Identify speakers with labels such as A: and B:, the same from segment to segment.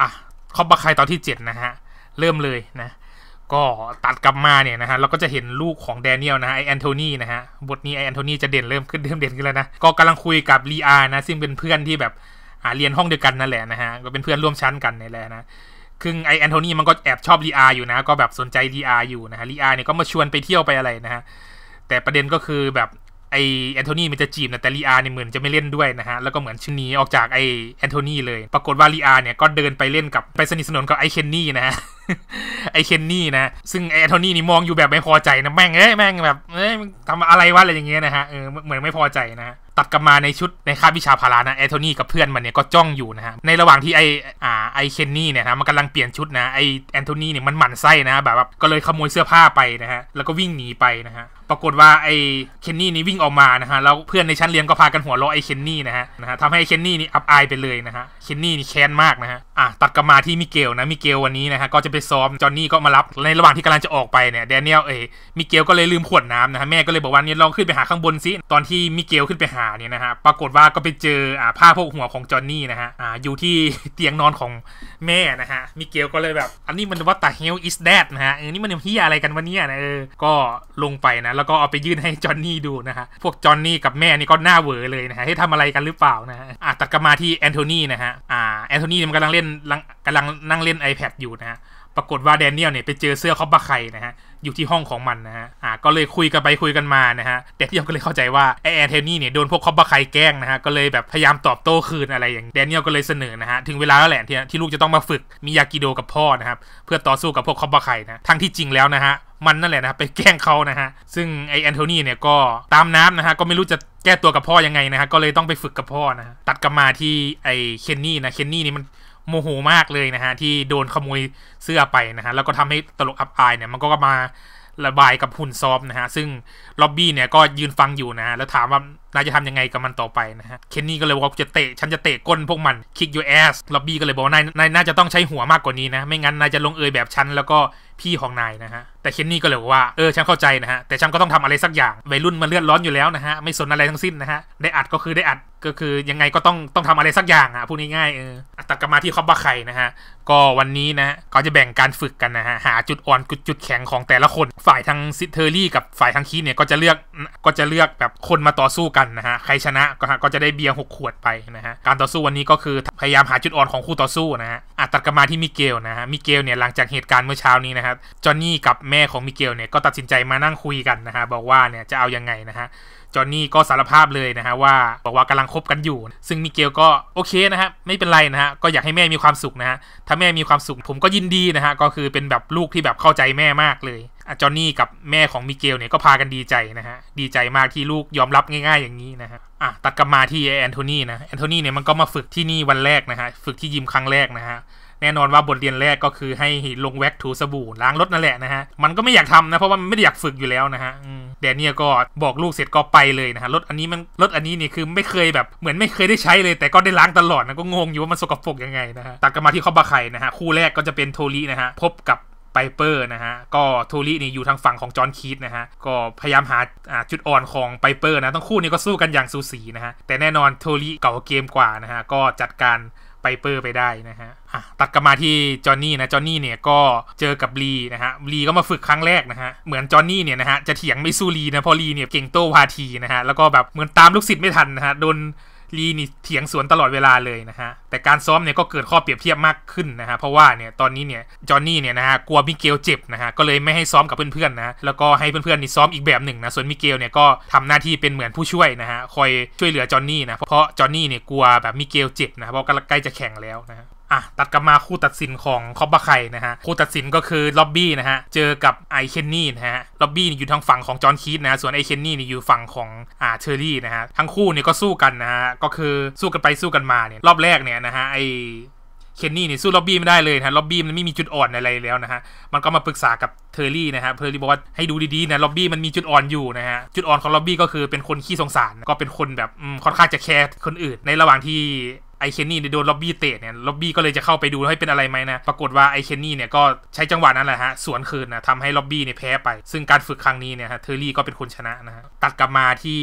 A: อ่ะ้อบัคายตอนที่7นะฮะเริ่มเลยนะก็ตัดกลับมาเนี่ยนะฮะเราก็จะเห็นลูกของแดเนียลนะไอแอนโทนีนะฮะบทนี้ไอแอนโทนีจะเด่นเริ่มขึ้นเริ่มเด่นขึ้นแล้วนะก็กำลังคุยกับลีอานะซึ่งเป็นเพื่อนที่แบบอ่าเรียนห้องเดียวกันนั่นแหละนะฮะก็เป็นเพื่อนร่วมชั้นกันนี่แหละนะคือไอแอนโทนีมันก็แอบชอบลีอาอยู่นะก็แบบสนใจลีอาอยู่นะฮะลีอาเนี่ยก็มาชวนไปเที่ยวไปอะไรนะฮะแต่ประเด็นก็คือแบบไอแอนโทนีมันจะจีบนะแต่ลีอาเนี่ยเหมือนจะไม่เล่นด้วยนะฮะ แล้วก็เหมือนชินีออกจากไอแอนโทนีเลยปรากฏว่าลีอาเนี่ย ก็เดินไปเล่นกับ ไปสนิทสนมกับไอเคนนี่นะฮะไอเคนนี่นะซึ่งไอโทนี่นี่มองอยู่แบบไม่พอใจนะแม่งเอ้ยแม่งแบบเอ้ยทำอะไรวะอะไรอย่างเงี้ยนะฮะเออเหมือนไม่พอใจนะ ตัดกลับมาในชุดในคาบวิชาพารานะไอโทนี่กับเพื่อนมันเนี่ยก็จ้องอยู่นะฮะในระหว่างที่ไออ่าไอเคนนี่เนี่ยนะมันกำลังเปลี่ยนชุดนะไอแอนโทนี่เนี่ยมันหมั่นไส้นะแบบแบบก็เลยขโมยเสื้อผ้าไปนะฮะแล้วก็วิ่งหนีไปนะฮะปรากฏว่าไอเคนนี่นี่วิ่งออกมานะฮะแล้วเพื่อนในชั้นเรียนก็พากันหัวเราะไอเคนนี่นะฮะนะฮะทำให้เคนนี่นี่อับอายไปเลยนะฮะเคนนี่นี่แค้นมากนะฮะอ่ะตัดกลับมาที่มิเกลนะมิเกลวันนี้นะฮะก็จะเปไปซ้อมจอนนี่ก็มารับในระหว่างที่กำลังจะออกไปเนี่ยแดเนียลเอยมิเกลก็เลยลืมขวดน้ำนะฮะแม่ก็เลยบอกว่าเนี่ยลองขึ้นไปหาข้างบนซิตอนที่มิเกลขึ้นไปหาเนี่ยนะฮะปรากฏว่าก็ไปเจออ่าผ้าพกหัวของจอนนี่นะฮะอ่าอยู่ที่เตียงนอนของแม่นะฮะมิเกลก็เลยแบบอันนี้มันว่าตาเฮลอิสแดดนะฮะเออนี่มันเฮียอะไรกันวะเนี่ยนะเออก็ลงไปนะ แล้วก็เอาไปยื่นให้จอนนี่ดูนะฮะพวกจอนนี่กับแม่นี่ก็หน้าเวอเลยนะฮะให้ทำอะไรกันหรือเปล่านะฮะอ่ะตัดกลับมาที่แอนโทนีนะฮะอ่าแอนโทนีมันกำลังเล่นกำลังนั่งเล่น iPad อยู่นะฮะปรากฏว่า แดเนียลเนี่ยไปเจอเสื้อคอบาไคนะฮะอยู่ที่ห้องของมันนะฮะอ่าก็เลยคุยกันไปคุยกันมานะฮะแดเนียลก็เลยเข้าใจว่าไอแอนเทนี่เนี่ยโดนพวกคอบาไคแกล้งนะฮะก็เลยแบบพยายามตอบโต้คืนอะไรอย่างแดเนียล ก็เลยเสนอนะฮะถึงเวลาแล้วแหละที่ที่ลูกจะต้องมาฝึกมิยากิโดกับพ่อนะครับเพื่อต่อสู้กับพวกคอบาไคนะ ทั้งที่จริงแล้วนะฮะมันนั่นแหละนะไปแกล้งเขานะฮะซึ่งไอแอนโทนีเนี่ยก็ตามน้ำนะฮะก็ไม่รู้จะแก้ตัวกับพ่อยังไงนะฮะก็เลยต้องไปฝึกกับพ่อนะฮะตัดกลับมาที่ไอเคนนี่นะเคนนี่นี่มันโมโหมากเลยนะฮะที่โดนขโมยเสื้อไปนะฮะ แล้วก็ทำให้ตลกอับอายเนี่ยมันก็มาระบายกับหุ่นซอฟนะฮะ ซึ่งล็อบบี้เนี่ยก็ยืนฟังอยู่นะฮะแล้วถามว่านายจะทำยังไงกับมันต่อไปนะฮะ เคนนี่ก็เลยบอกว่าจะเตะ ฉันจะเตะก้นพวกมัน คิกยูแอสล็อบบี้ก็เลยบอกนาย นายน่าจะต้องใช้หัวมากกว่านี้นะ ไม่งั้นนายจะลงเอยแบบฉันแล้วก็พี่ของนายนะฮะ แต่เคนนี่ก็เลยบอกว่า เออ ฉันเข้าใจนะฮะ แต่ฉันก็ต้องทำอะไรสักอย่างวัยรุ่นมันเลือดร้อนอยู่แล้วนะฮะ ไม่สนอะไรทั้งสิ้นนะฮะ ได้อัดก็คือได้อัด ก็คือยังไงก็ต้อง ต้องทำอะไรสักอย่างอ่ะพูดง่ายๆเออตัดกลับมาที่คอบบาไข่นะฮะ ก็วันนี้นะ ก็จะแบ่งการฝึกกันนะฮะ หาจุดอ่อนจุดแข็งของแต่ละคน ฝ่ายทางซิเทอรี่กับฝ่ายทางคีเนี่ยก็จะเลือกก็จะเลือกแบบคนมาต่อสู้กัันนะฮะใครชนะก็จะได้เบียร์หกขวดไปนะฮะ การต่อสู้วันนี้ก็คือพยายามหาจุดอ่อนของคู่ต่อสู้นะฮะอัตัดกรัมาที่มิเกลนะฮะ มิเกลเนี่ยหลังจากเหตุการณ์เมื่อเช้านี้นะครับ จอนนี่กับแม่ของมิเกลเนี่ยก็ตัดสินใจมานั่งคุยกันนะฮะบอกว่าเนี่ยจะเอายังไงนะฮะ จอนนี่ก็สารภาพเลยนะฮะว่าบอกว่ากำลังคบกันอยู่ ซึ่งมิเกลก็โอเคนะฮะไม่เป็นไรนะฮะก็อยากให้แม่มีความสุขนะฮะถ้าแม่มีความสุขผมก็ยินดีนะฮะก็คือเป็นแบบลูกที่แบบเข้าใจแม่มากเลยจอนนี่ กับแม่ของมิเกลเนี่ย ก็พากันดีใจนะฮะ ดีใจมากที่ลูกยอมรับง่าย ๆ อย่างนี้นะฮะ อ่ะตัดกลับมาที่แอนโทนีนะแอนโทนีเนี่ยมันก็มาฝึกที่นี่ วันแรกนะฮะฝึกที่ยิมครั้งแรกนะฮะแน่นอนว่าบทเรียนแรกก็คือให้ลงแว็กถูสบู่ล้างรถนั่นแหละนะฮะมันก็ไม่อยากทำนะเพราะว่ามันไม่ได้อยากฝึกอยู่แล้วนะฮะแดเนียก็บอกลูกเสร็จก็ไปเลยนะฮะรถอันนี้มันรถอันนี้เนี่ยคือไม่เคยแบบเหมือนไม่เคยได้ใช้เลย แต่ก็ได้ล้างตลอดนะก็งงอยู่ว่ามันสกปรกยังไงนะฮะตัดกันมาที่คอบาไข่นะฮะคู่แรกก็จะเป็นโทรีนะฮะพบกับไปเปอร์นะฮะ ก็โทลี่นี่อยู่ทางฝั่งของจอห์นคีตนะฮะ ก็พยายามหาจุดอ่อนของไปเปอร์นะทั้งคู่นี่ก็สู้กันอย่างสูสีนะฮะ แต่แน่นอนโทลี่เก่าเกมกว่านะฮะ ก็จัดการไปเปอร์ไปได้นะฮะตัดกลับมาที่จอห์นนี่นะ จอห์นนี่เนี่ยก็เจอกับลีนะฮะลีก็มาฝึกครั้งแรกนะฮะ เหมือนจอห์นนี่เนี่ยนะฮะจะเถียงไม่สู้ลีนะ เพราะลีเนี่ยเก่งโต้วาทีนะฮะ แล้วก็แบบเหมือนตามลูกศิษย์ไม่ทันนะฮะ โดนลีนี่เถียงสวนตลอดเวลาเลยนะฮะ แต่การซ้อมเนี่ยก็เกิดข้อเปรียบเทียบมากขึ้นนะฮะเพราะว่าเนี่ยตอนนี้เนี่ยจอห์นนี่เนี่ยนะฮะกลัวมิเกลเจ็บนะฮะก็เลยไม่ให้ซ้อมกับเพื่อนๆนะแล้วก็ให้เพื่อนๆนี่ซ้อมอีกแบบหนึ่งนะส่วนมิเกลเนี่ยก็ทำหน้าที่เป็นเหมือนผู้ช่วยนะฮะคอยช่วยเหลือจอห์นนี่นะเพราะจอห์นนี่เนี่ยกลัวแบบมิเกลเจ็บนะเพราะใกล้จะแข่งแล้วนะะอ่ะตัดกลับมาคู่ตัดสินของคอบะไคนะฮะคู่ตัดสินก็คือล็อบบี้นะฮะเจอกับไอเคนนี่นะฮะล็อบบี้อยู่ทางฝั่งของจอห์นคีตนะส่วนไอเคนนี่นี่อยู่ฝั่งของอ่าเชอรี่นะฮะทั้งคู่เนี่ยก็สู้กันนะฮะก็คือสู้กันไปสู้กันมาเนี่ยรอบแรกเนี่ยนะฮะไอเคนนี่เนี่ยสู้ล็อบบี้ไม่ได้เลยนะล็อบบี้มันไม่มีจุดอ่อนอะไรแล้วนะฮะมันก็มาปรึกษากับเทอร์รี่นะฮะเทอร์รี่บอกว่าให้ดูดีๆนะล็อบบี้มันมีจุดอ่อนอยู่นะฮะจุดอ่อนของล็อบบี้ก็คือเป็นคนขี้สงสารก็เป็นคนแบบค่อนข้างจะแคร์คนอื่นในระหว่างที่ไอเคนนี่โดนล็อบบี้เตะเนี่ย ล็อบบี้ก็เลยจะเข้าไปดูให้เป็นอะไรไหมนะ ปรากฏว่าไอเคนนี่เนี่ยก็ใช้จังหวะนั้นแหละฮะ สวนคืนนะทำให้ล็อบบี้เนี่ยแพ้ไป ซึ่งการฝึกครั้งนี้เนี่ยฮะ เทอร์รี่ก็เป็นคนชนะนะฮะตัดกลับมาที่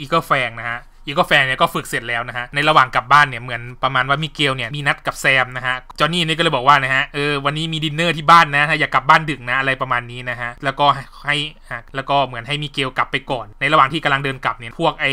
A: อีเกิลแฟงนะฮะ อีก็แฟนเนี่ยก็ฝึกเสร็จแล้วนะฮะ ในระหว่างกลับบ้านเนี่ย เหมือนประมาณว่ามิเกลเนี่ยมีนัดกับแซมนะฮะจอห์นนี่นี่ก็เลยบอกว่านะฮะ เออ วันนี้มีดินเนอร์ที่บ้านนะอย่ากลับบ้านดึกนะ อะไรประมาณนี้นะฮะ แล้วก็ให้ แล้วก็เหมือนให้มิเกลกลับไปก่อนในระหว่างที่กำลังเดินกลับเนี่ยพวกไอ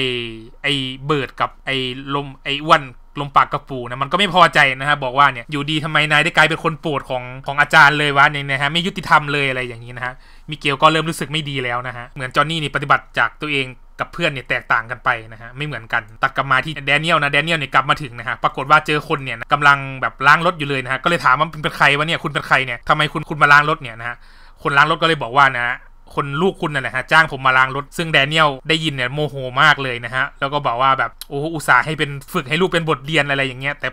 A: ไอเบิร์ดกับไอลมไออ้วนลมปากกระปูนะมันก็ไม่พอใจนะฮะบอกว่าเนี่ยอยู่ดีทำไมนายได้กลายเป็นคนโปรดของของอาจารย์เลยวะเนี่ยนะฮะไม่ยุติธรรมเลยอะไรอย่างนี้นะฮะมิเกลก็เริ่มรู้สึกไม่ดีแล้วนะฮะเหมือนจอห์นนี่นี่ปฏิบัติจากตัวเองกับเพื่อนเนี่ยแตกต่างกันไปนะฮะไม่เหมือนกันตัดกลับมาที่แดเนียล นะแดเนียลเนี่ยกลับมาถึงนะฮะปรากฏว่าเจอคนเนี่ยกำลังแบบล้างรถอยู่เลยนะฮะก็เลยถามว่าเป็นใครวะเนี่ยคุณเป็นใครเนี่ยทำไมคุณคุณมาล้างรถเนี่ยนะฮะคนล้างรถก็เลยบอกว่านะคนลูกคุณนั่นแหละฮะ จ้างผมมาล้างรถ ซึ่งแดเนียลได้ยินเนี่ยโมโหมากเลยนะฮะ แล้วก็บอกว่าแบบ โอ้อุตส่าห์ให้เป็นฝึกให้ลูกเป็นบทเรียนอะไรอย่างเงี้ย แต่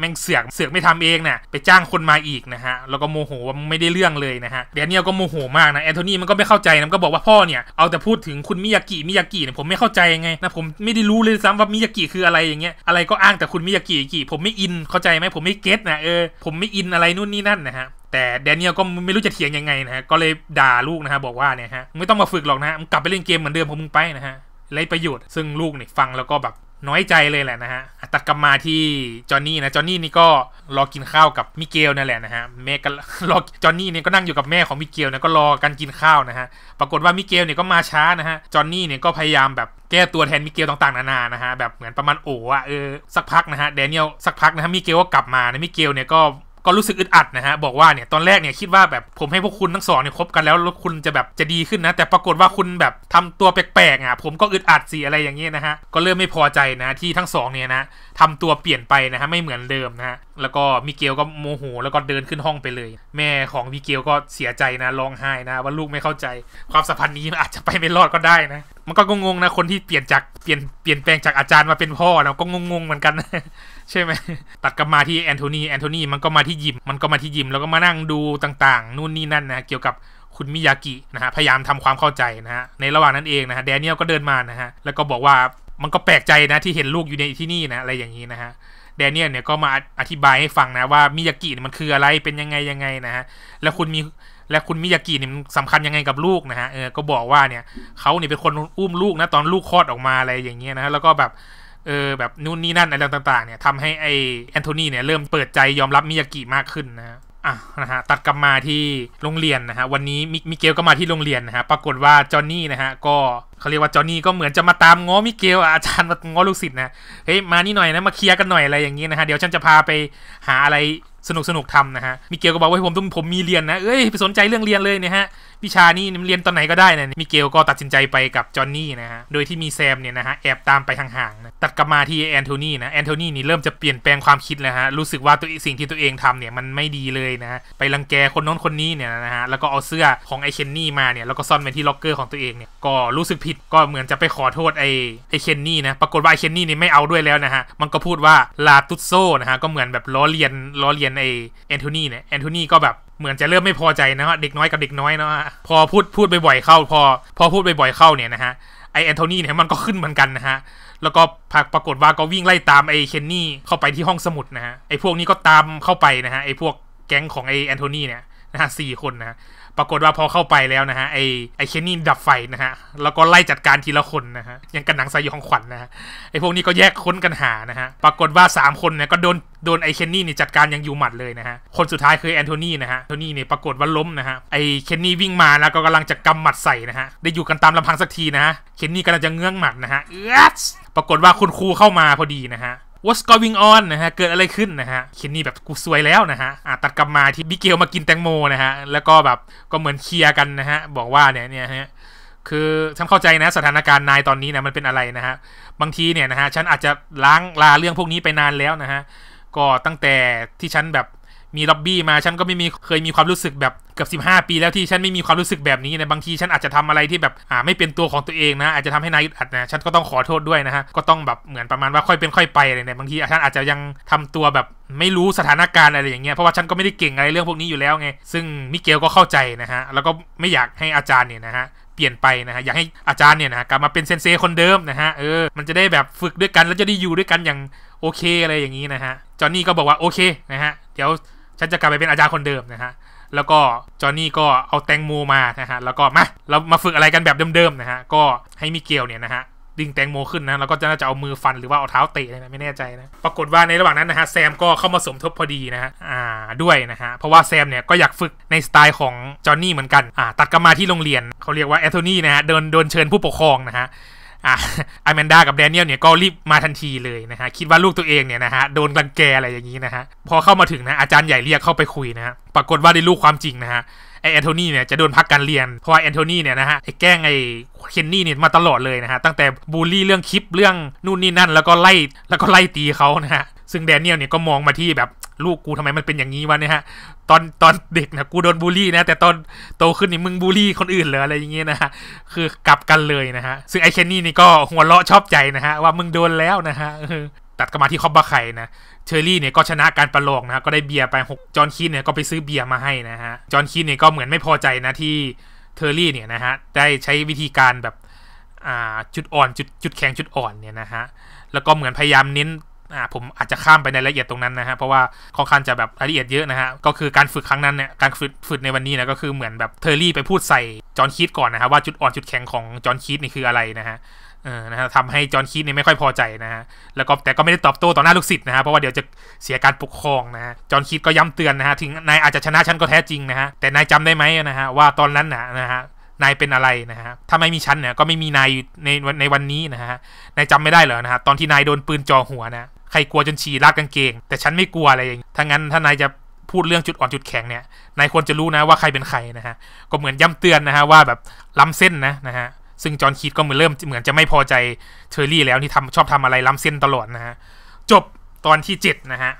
A: แม่งเสือก เสือกไม่ทำเองเนะ่ยไปจ้างคนมาอีกนะฮะ แล้วก็โมโหว่าไม่ได้เรื่องเลยนะฮะแดเนียลก็โมโห มากนะแอนโทนีมันก็ไม่เข้าใจนะก็บอกว่าพ่อเนี่ย เอาแต่พูดถึงคุณมิยากิมิยากิเนี่ยผมไม่เข้าใจไงนะผมไม่ได้รู้เลยซ้ำว่ามิยากิคืออะไรอย่างเงี้ยอะไรก็อ้างแต่คุณมิยากิกิผมไม่อินเข้าใจไหมผมไม่เก็ตนะเออ ผมไม่อินอะไรนู่นนี่นั่นนะฮะแต่แดเนียลก็ไม่รู้จะเถียงยังไงนะฮะก็เลยด่าลูกนะฮะบอกว่าเนี่ยฮะไม่ต้องมาฝึกหรอกนะมึงกลับไปเล่นเกมเหมือนเดิมของมึงไปนะฮะไรประโยชน์ซึ่งลูกเนี่ยฟังแล้วก็แบบน้อยใจเลยแหละนะฮะตัดกลับมาที่จอนนี่นะจอนนี่นี่ก็ รอกินข้าวกับมิเกลนั่นแหละนะฮะแม่ก็รอจอนนี่เนี่ยก็นั่งอยู่กับแม่ของมิเกลนะก็รอกันกินข้าวนะฮะปรากฏว่า มิเกลเนี่ยก็มาช้านะฮะจอนนี่เนี่ยก็พยายามแบบแก้ตัวแทนมิเกลต่างๆนานานะฮะแบบเหมือนประมาณโอ้อะเออสักพักนะฮะแดเนียล สักพักนะฮะมิเกลก็กลับมานะมิเกลเนี่ยก็ก็รู้สึกอึดอัดนะฮะบอกว่าเนี่ย ตอนแรกเนี่ยคิดว่าแบบผมให้พวกคุณทั้งสองเนี่ยคบกันแล้วคุณจะแบบจะดีขึ้นนะ แต่ปรากฏว่าคุณแบบทำตัวแปลกๆอ่ะผมก็อึดอัดสิอะไรอย่างเงี้ยนะฮะก็เริ่มไม่พอใจนะที่ทั้งสองเนี่ยนะทำตัวเปลี่ยนไปนะฮะไม่เหมือนเดิมนะฮะแล้วก็มิเกลก็โมโหแล้วก็เดินขึ้นห้องไปเลย แม่ของมิเกลก็เสียใจนะร้องไห้นะ ว่าลูกไม่เข้าใจ ความสัมพันธ์นี้อาจจะไปไม่รอดก็ได้นะ มันก็งงๆนะคนที่เปลี่ยนจากเปลี่ยนเปลี่ยนแปลงจากอาจารย์มาเป็นพ่อนะก็งงๆเหมือนกัน ใช่ไหมตัดกลับมาที่แอนโทนีแอนโทนีมันก็มาที่ยิม มันก็มาที่ยิมแล้วก็มานั่งดูต่างๆ นู่นนี่นั่นนะเกี่ยวกับคุณมิยากินะฮะพยายามทำความเข้าใจนะฮะในระหว่างนั้นเองนะฮะแดเนียลก็เดินมานะฮะแล้วก็บอกว่ามันก็แปลกใจนะ ที่เห็นลูกอยู่ในที่นี่นะอะไรอย่างนี้นะฮะแดเนียลเนี่ยก็มาอธิบายให้ฟังนะ ว่ามิยากิมันคืออะไรเป็นยังไงยังไงนะฮะแล้วคุณมีและคุณมิยากิเนี่ยสำคัญยังไงกับลูกนะฮะเออก็บอกว่าเนี่ยเขาเนี่ยเป็นคนอุ้มลูกนะตอนลูกคลอดออกมาอะไรอย่างเงี้ยนะะแล้วก็แบบเออแบบนู่นนี่ นั่นอะไรต่างๆเนี่ยทำให้ไอแอนโทนีเนี่ยเริ่มเปิดใจยอมรับมิยากิมากขึ้นนะอ่ะนะฮะตัดกลับมาที่โรงเรียนนะฮะวันนี้ มิเกลก็มาที่โรงเรียนนะฮะปรากฏว่าจอห์นนี่นะฮะก็เขาเรียกว่าจอนี่ก็เหมือนจะมาตามง้อมิเกลอาจารย์มาง้อลูกศิษย์นะเฮ้ยมานี่หน่อยนะมาเคลียร์กันหน่อยอะไรอย่างนี้นะฮะเดี๋ยวฉันจะพาไปหาอะไรสนุกสนุกทำนะฮะมิเกลก็บอกว่าผมต้องผมมีเรียนนะ เอ้ยไปสนใจเรื่องเรียนเลยเนี่ยฮะวิชานี่เรียนตอนไหนก็ได้นะมิเกลก็ตัดสินใจไปกับ จอนนี่นะฮะ โดยที่มีแซมเนี่ยนะฮะ แอบตามไปห่างๆนะตัดกลับมาที่แอนโทนีนะแอนโทนีนี่เริ่มจะเปลี่ยนแปลงความคิดแล้วฮะรู้สึกว่าตัวสิ่งที่ตัวเองทำเนี่ยมันไม่ดีเลยนะไปรังแกคนโน้นคนนี้เนี่ยนะฮะแล้วก็เอาเสื้อของไอเคนนี่มาเนี่ยแล้วก็ซ่อนไว้ที่ล็อกเกอร์ของตัวเองเนี่ยก็รู้สึกผิดก็เหมือนจะไปขอโทษไอ้ไอ้เคนนี่นะปรากฏว่าไอ้เคนนี่นี่ไม่เอาด้วยแล้วนะฮะมันก็พูดว่าลาตุโซนะฮะก็เหมือนแบบล้อเลียนล้อเลียนไอ้แอนโทนีเนี่ยแอนโทนีก็แบบ เหมือนจะเริ่มไม่พอใจนะฮะเด็กน้อยกับเด็กน้อยเนาะพอพูดพูดบ่อยๆเข้า พอพอพูดบ่อยๆเข้าเนี่ยนะฮะไอแอนโทนีเนี่ยมันก็ขึ้นเหมือนกันนะฮะแล้วก็ผักปรากฏว่าก็วิ่งไล่ตามไอเคนนี่เข้าไปที่ห้องสมุดนะฮะไอพวกนี้ก็ตามเข้าไปนะฮะไอพวกแก๊งของไอแอนโทนีเนี่ยนะฮะสี่คนนะปรากฏว่าพอเข้าไปแล้วนะฮะไอไอเคนนี่ดับไฟนะฮะแล้วก็ไล่จัดการทีละคนนะฮะยังกันหนังสยองขวัญนนะฮะไอพวกนี้ก็แยกค้นกันหานะฮะปรากฏว่า 3 คนเนี่ยก็โดนโดนไอเคนนี่เนี่ยจัดการยังอยู่หมัดเลยนะฮะคนสุดท้ายคือแอนโทนีนะฮะแอนโทนีเนี่ยปรากฏว่าล้มนะฮะไอเคนนี่วิ่งมา แล้วก็กำลังจะกำหมัดใส่นะฮะได้อยู่กันตาม ลำพังสักทีนะฮะเคนนี่กำลังจะเงื้องหมัดนะฮะเอปรากฏว่าคุณครูเข้ามาพอดีนะฮะ what's going on นะฮะ เกิดอะไรขึ้นนะฮะเคนนี่แบบกูซวยแล้วนะฮะอะตัดกลับมาที่บิเกลมากินแตงโม นะฮะ แล้วก็แบบก็เหมือนเคลียร์กันนะฮะ บอกว่าเนี่ยเนี่ยฮะ คือฉันเข้าใจนะ สถานการณ์นายตอนนี้นะมันเป็นอะไรนะฮะ บางทีเนี่ยนะฮะ ฉันอาจจะล้างลาเรื่องพวกนี้ไปนานแล้วนะฮะ ก็ตั้งแต่ที่ฉันแบบมีล็อบบี้มาฉันก็ไม่มีเคยมีความรู้สึกแบบเกือบ15 ปี แล้วที่ฉันไม่มีความรู้สึกแบบนี้นะบางทีฉันอาจจะทำอะไรที่แบบอ่าไม่เป็นตัวของตัวเองนะอาจจะทำให้นายอัดนะฉันก็ต้องขอโทษด้วยนะฮะก็ต้องแบบเหมือนประมาณว่าค่อยเป็นค่อยไปอะไรเนี่ยบางทีฉันอาจจะยังทำตัวแบบไม่รู้สถานการณ์อะไรอย่างเงี้ยเพราะว่าฉันก็ไม่ได้เก่งอะไรเรื่องพวกนี้อยู่แล้วไงซึ่งมิเกลก็เข้าใจนะฮะแล้วก็ไม่อยากให้อาจารย์เนี่ยนะฮะเปลี่ยนไปนะฮะอยากให้อาจารย์เนี่ยนะกลับมาเป็นเซนเซคนเดิมนะฮะเออมันจะได้แบบฝึกด้วยกันแล้วจะได้อยู่ด้วยกันอย่างโอเคอะไรอย่างนี้นะฮะจอนนี่ก็บอกว่าโอเคนะฮะเดี๋ยวฉันจะกลับไปเป็นอาจารย์คนเดิมนะฮะ แล้วก็จอนนี่ก็เอาแตงโมมานะฮะ แล้วก็มา เรามาฝึกอะไรกันแบบเดิมๆนะฮะ ก็ให้มิเกลเนี่ยนะฮะ ดึงแตงโมขึ้นนะ แล้วก็จะน่าจะเอามือฟันหรือว่าเอาเท้าเตะนะไม่แน่ใจนะ ปรากฏว่าในระหว่างนั้นนะฮะแซมก็เข้ามาสมทบพอดีนะฮะ อ่า ด้วยนะฮะ เพราะว่าแซมเนี่ยก็อยากฝึกในสไตล์ของจอนนี่เหมือนกัน อ่า ตัดกลับมาที่โรงเรียนเขาเรียกว่าแอนโทนีนะฮะ เดิน เดินเชิญผู้ปกครองนะฮะอาอแมนดากับแดเนียลเนี่ยก็รีบมาทันทีเลยนะฮะคิดว่าลูกตัวเองเนี่ยนะฮะโดนรังแกอะไรอย่างนี้นะฮะพอเข้ามาถึงนะอาจารย์ใหญ่เรียกเข้าไปคุยนะฮะปรากฏว่าได้ลูกความจริงนะฮะไอแอนโทนีเนี่ยจะโดนพักการเรียน เพราะว่าแอนโทนีเนี่ยนะฮะไอแกล้งไอเคนนี่เนี่ยมาตลอดเลยนะฮะตั้งแต่บูลลี่เรื่องคลิปเรื่องนู่นนี่นั่นแล้วก็ไล่แล้วก็ไล่ตีเขานะฮะซึ่งแดเนียลเนี่ยก็มองมาที่แบบลูกกูทำไมมันเป็นอย่างนี้วะเนี่ยฮะตอนตอนเด็กนะกูโดนบูลลี่นะแต่ตอนโตขึ้นนี่มึงบูลลี่คนอื่นเหรออะไรอย่างเงี้ยนะฮะคือกลับกันเลยนะฮะซึ่งไอเคนนี่นี่ก็หัวเราะชอบใจนะฮะว่ามึงโดนแล้วนะฮะตัดกลับมาที่คอบบาไข่นะเชอรี่เนี่ยก็ชนะการประลองนะก็ได้เบียร์ไปหกจอห์นคีนเนี่ยก็ไปซื้อเบียร์มาให้นะฮะจอห์นคีนเนี่ยก็เหมือนไม่พอใจนะที่เทอร์รี่เนี่ยนะฮะได้ใช้วิธีการแบบอ่าจุดอ่อนจุดจุดแข็งจุดอ่อนเนี่ยนะฮะแล้วก็เหมือนพยายามเน้นอ่าผมอาจจะข้ามไปในรายละเอียดตรงนั้นนะฮะเพราะว่าค่อนข้างจะแบบรายละเอียดเยอะนะฮะก็คือการฝึกครั้งนั้นเนี่ยการฝึกฝึกในวันนี้นะก็คือเหมือนแบบเทอร์รี่ไปพูดใส่จอห์นคีตก่อนนะฮะว่าจุดอ่อนจุดแข็งของจอห์นคีตนี่คืออะไรนะฮะเออนะฮะทำให้จอห์นคีตเนี่ยไม่ค่อยพอใจนะฮะแล้วก็แต่ก็ไม่ได้ตอบโต้ต่อหน้าลูกศิษย์นะฮะเพราะว่าเดี๋ยวจะเสียการปกครองนะฮะจอห์นคีตก็ย้ำเตือนนะฮะถึงนายอาจจะชนะฉันก็แท้จริงนะฮะแต่นายจำได้ไหมนะฮะว่าตอนนั้นนะนะฮะนายเป็นอะไรนะฮะถ้าไม่มีชันเนี่ยก็ไม่มีนายในในวันนี้นะฮะนายจำไม่ได้เหรอนะฮะตอนที่นายโดนปืนจ่อหัวนะใครกลัวจนฉี่ราดกางเกง แต่ฉันไม่กลัวอะไรอย่างถ้างั้นถ้านายจะพูดเรื่องจุดอ่อนจุดแข็งเนี่ยนายควรจะรู้นะว่าใครเป็นใครนะฮะ ก็เหมือนย้ำเตือนนะฮะว่าแบบล้ำเส้นนะนะฮะซึ่งจอห์นคีดก็เหมือนเริ่มเหมือนจะไม่พอใจเทอร์รี่ แล้วที่ทำชอบทำอะไรล้ำเส้นตลอดนะฮะจบตอนที่7นะฮะ